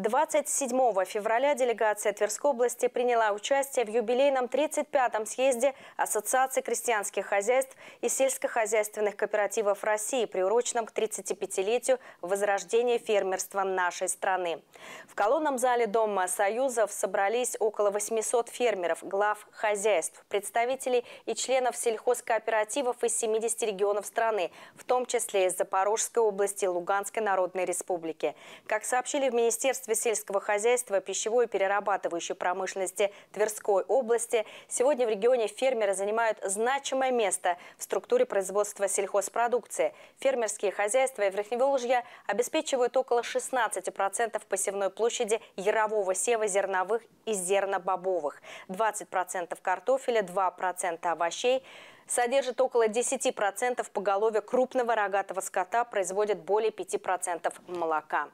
27 февраля делегация Тверской области приняла участие в юбилейном 35-м съезде Ассоциации крестьянских хозяйств и сельскохозяйственных кооперативов России, приуроченном к 35-летию возрождения фермерства нашей страны. В колонном зале Дома Союзов собрались около 800 фермеров, глав хозяйств, представителей и членов сельхозкооперативов из 70 регионов страны, в том числе из Запорожской области Луганской Народной Республики. Как сообщили в Министерстве Министерстве сельского хозяйства, пищевой и перерабатывающей промышленности Тверской области сегодня в регионе фермеры занимают значимое место в структуре производства сельхозпродукции. Фермерские хозяйства и Верхневолжья обеспечивают около 16% посевной площади ярового сева зерновых и зернобобовых, 20% картофеля, 2% овощей, содержит около 10% поголовья крупного рогатого скота, производит более 5% молока.